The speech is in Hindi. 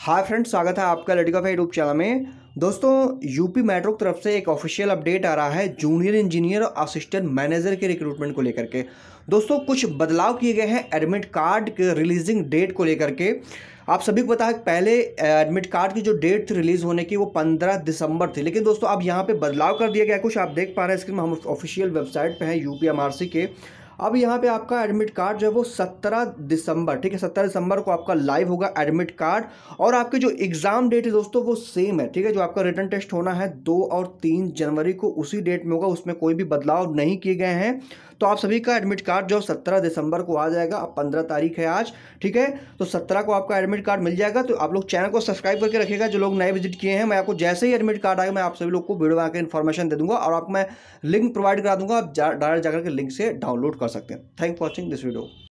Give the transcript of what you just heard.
हाय फ्रेंड्स स्वागत है आपका लड़का भाई यूट्यूब चैनल में दोस्तों यूपी मेट्रो की तरफ से एक ऑफिशियल अपडेट आ रहा है जूनियर इंजीनियर और असिस्टेंट मैनेजर के रिक्रूटमेंट को लेकर के दोस्तों कुछ बदलाव किए गए हैं एडमिट कार्ड के रिलीजिंग डेट को लेकर के आप सभी को पता है पहले एडमिट कार्ड की जो डेट थी रिलीज़ होने की वो पंद्रह दिसंबर थी लेकिन दोस्तों अब यहाँ पे बदलाव कर दिया गया कुछ आप देख पा रहे हैं इसके हम ऑफिशियल वेबसाइट पे हैं यू के अब यहाँ पे आपका एडमिट कार्ड जो है वो सत्रह दिसंबर ठीक है सत्रह दिसंबर को आपका लाइव होगा एडमिट कार्ड और आपके जो एग्ज़ाम डेट है दोस्तों वो सेम है ठीक है जो आपका रिटर्न टेस्ट होना है दो और तीन जनवरी को उसी डेट में होगा उसमें कोई भी बदलाव नहीं किए गए हैं तो आप सभी का एडमिट कार्ड जो सत्रह दिसंबर को आ जाएगा अब पंद्रह तारीख है आज ठीक है तो सत्रह को आपका एडमिट कार्ड मिल जाएगा तो आप लोग चैनल को सब्सक्राइब करके रखिएगा जो लोग नए विजिट किए हैं मैं आपको जैसे ही एडमिट कार्ड आएगा मैं आप सभी लोग को वीडियो बना के इन्फॉर्मेशन दे दूंगा और आपको मैं लिंक प्रोवाइड करा दूंगा आप डायरेक्ट जाकर के लिंक से डाउनलोड कर कर सकते हैं thank for watching this video